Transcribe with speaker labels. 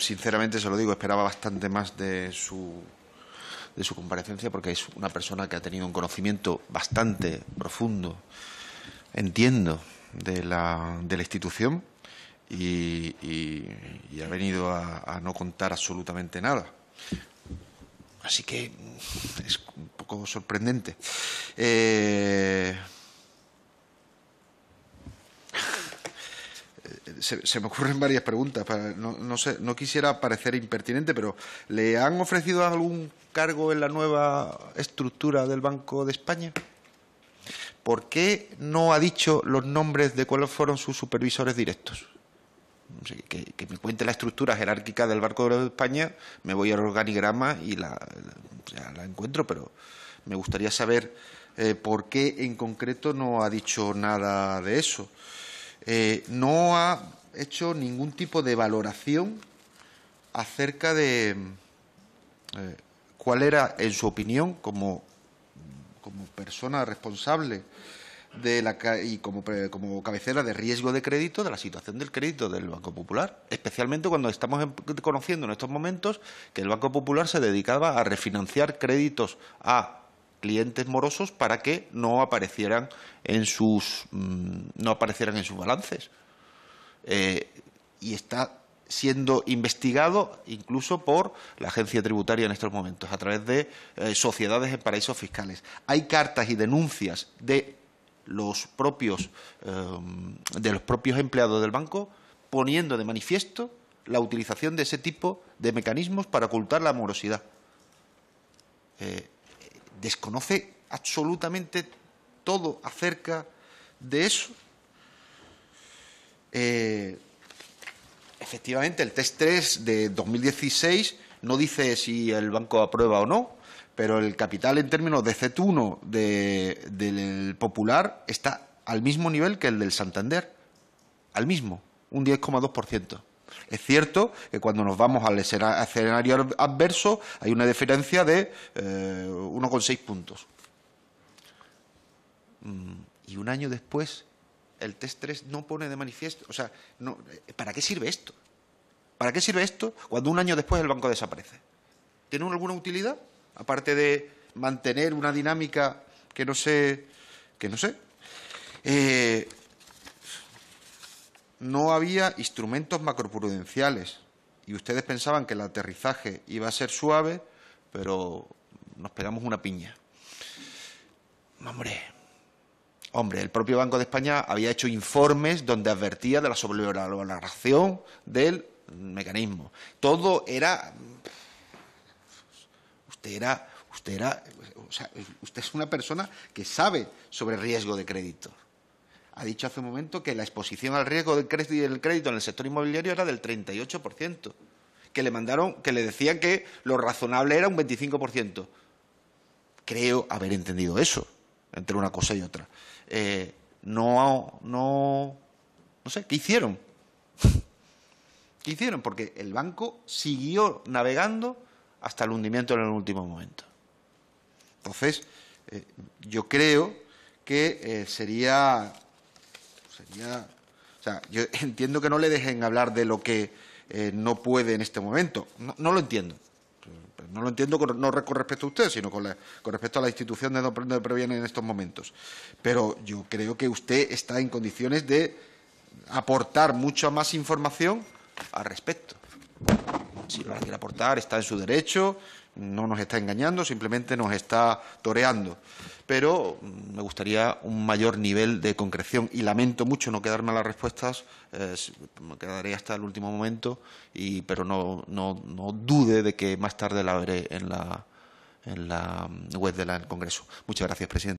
Speaker 1: sinceramente se lo digo, esperaba bastante más de su, de su comparecencia porque es una persona que ha tenido un conocimiento bastante profundo, entiendo, de la, de la institución y, ha venido a, no contar absolutamente nada. Así que es un poco sorprendente. Eh, se, me ocurren varias preguntas. no, quisiera parecer impertinente, pero ¿le han ofrecido algún cargo en la nueva estructura del Banco de España? ¿Por qué no ha dicho los nombres de cuáles fueron sus supervisores directos? Que, me cuente la estructura jerárquica del Banco de España, me voy al organigrama y la, la, encuentro, pero me gustaría saber eh, por qué en concreto no ha dicho nada de eso. Eh, no ha hecho ningún tipo de valoración acerca de eh, cuál era, en su opinión, como, persona responsable de la, y eh, como, cabecera de riesgo de crédito de la situación del crédito del Banco Popular, especialmente cuando estamos conociendo en estos momentos que el Banco Popular se dedicaba a refinanciar créditos a clientes morosos para que no aparecieran en sus mm, no aparecieran en sus balances. Eh, y está siendo investigado incluso por la agencia tributaria en estos momentos a través de eh, sociedades en paraísos fiscales. Hay cartas y denuncias de los propios eh, de los propios empleados del banco poniendo de manifiesto la utilización de ese tipo de mecanismos para ocultar la morosidad. desconoce absolutamente todo acerca de eso eh, efectivamente, el test 3 de 2016 no dice si el banco aprueba o no, pero el capital en términos de cet 1 del Popular está al mismo nivel que el del Santander, al mismo, un 10,2%. Es cierto que cuando nos vamos al escenario adverso hay una diferencia de 1,6 eh, puntos. Mm, y un año después el test 3 no pone de manifiesto, o sea, eh, ¿para qué sirve esto? ¿Para qué sirve esto cuando un año después el banco desaparece? ¿Tiene alguna utilidad? Aparte de mantener una dinámica que no sé, que no sé. Eh, no había instrumentos macroprudenciales y ustedes pensaban que el aterrizaje iba a ser suave, pero nos pegamos una piña. Hombre, Hombre, el propio Banco de España había hecho informes donde advertía de la sobrevaloración del mecanismo. Todo era. Usted era. Usted era. usted es una persona que sabe sobre riesgo de crédito. Ha dicho hace un momento que la exposición al riesgo del crédito en el sector inmobiliario era del 38%. Que le mandaron, que le decían que lo razonable era un 25%. Creo haber entendido eso, entre una cosa y otra. Eh, no, no, no sé, ¿qué hicieron? ¿Qué hicieron? Porque el banco siguió navegando hasta el hundimiento en el último momento. Entonces, eh, yo creo que eh, sería, sería, o sea, yo entiendo que no le dejen hablar de lo que no puede en este momento. No, no lo entiendo. Pues no lo entiendo con, no respecto a usted, sino con, respecto a la institución de donde previene en estos momentos. Pero yo creo que usted está en condiciones de aportar mucha más información al respecto. Si lo quiere aportar, está en su derecho, no nos está engañando, simplemente nos está toreando pero me gustaría un mayor nivel de concreción y lamento mucho no quedarme a las respuestas, me quedaré hasta el último momento, y, pero no, dude de que más tarde la veré en en la web del Congreso. Muchas gracias, presidente.